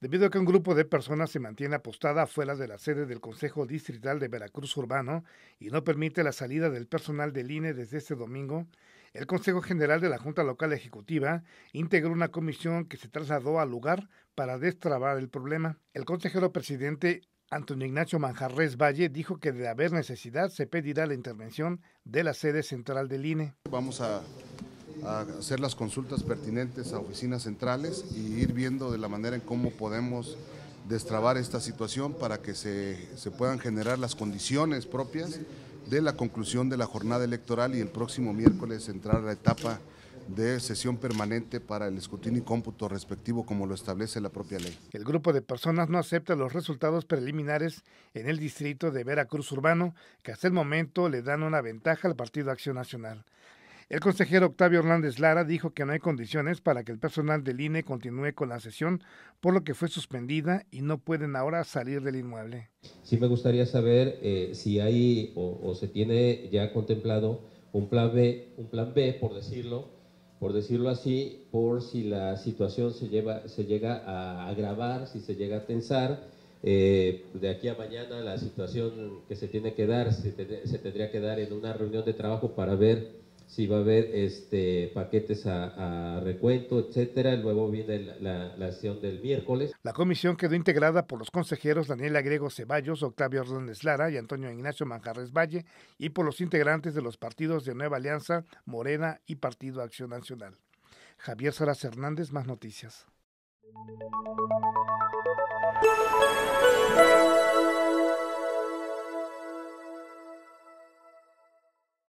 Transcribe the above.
Debido a que un grupo de personas se mantiene apostada afuera de la sede del Consejo Distrital de Veracruz Urbano y no permite la salida del personal del INE desde este domingo, el Consejo General de la Junta Local Ejecutiva integró una comisión que se trasladó al lugar para destrabar el problema. El consejero presidente Antonio Ignacio Manjarres Valle dijo que de haber necesidad se pedirá la intervención de la sede central del INE. Vamos a, hacer las consultas pertinentes a oficinas centrales y ir viendo de la manera en cómo podemos destrabar esta situación para que se, se puedan generar las condiciones propias de la conclusión de la jornada electoral y el próximo miércoles entrar a la etapa de sesión permanente para el escrutinio y cómputo respectivo como lo establece la propia ley. El grupo de personas no acepta los resultados preliminares en el distrito de Veracruz Urbano, que hasta el momento le dan una ventaja al Partido Acción Nacional. El consejero Octavio Hernández Lara dijo que no hay condiciones para que el personal del INE continúe con la sesión, por lo que fue suspendida y no pueden ahora salir del inmueble. Sí me gustaría saber eh, si hay o, o, se tiene ya contemplado un plan B, un plan B por decirlo, por decirlo así, por si la situación se, lleva, se llega a agravar, si se llega a tensar. Eh, de aquí a mañana la situación que se tiene que dar se, se tendría que dar en una reunión de trabajo para ver si va a haber este, paquetes a, recuento, etcétera. Luego viene la, la, acción del miércoles. La comisión quedó integrada por los consejeros Daniela Grego Ceballos, Octavio Hernández Lara y Antonio Ignacio Manjarres Valle, y por los integrantes de los partidos de Nueva Alianza, Morena y Partido Acción Nacional. Javier Salas Hernández, más noticias.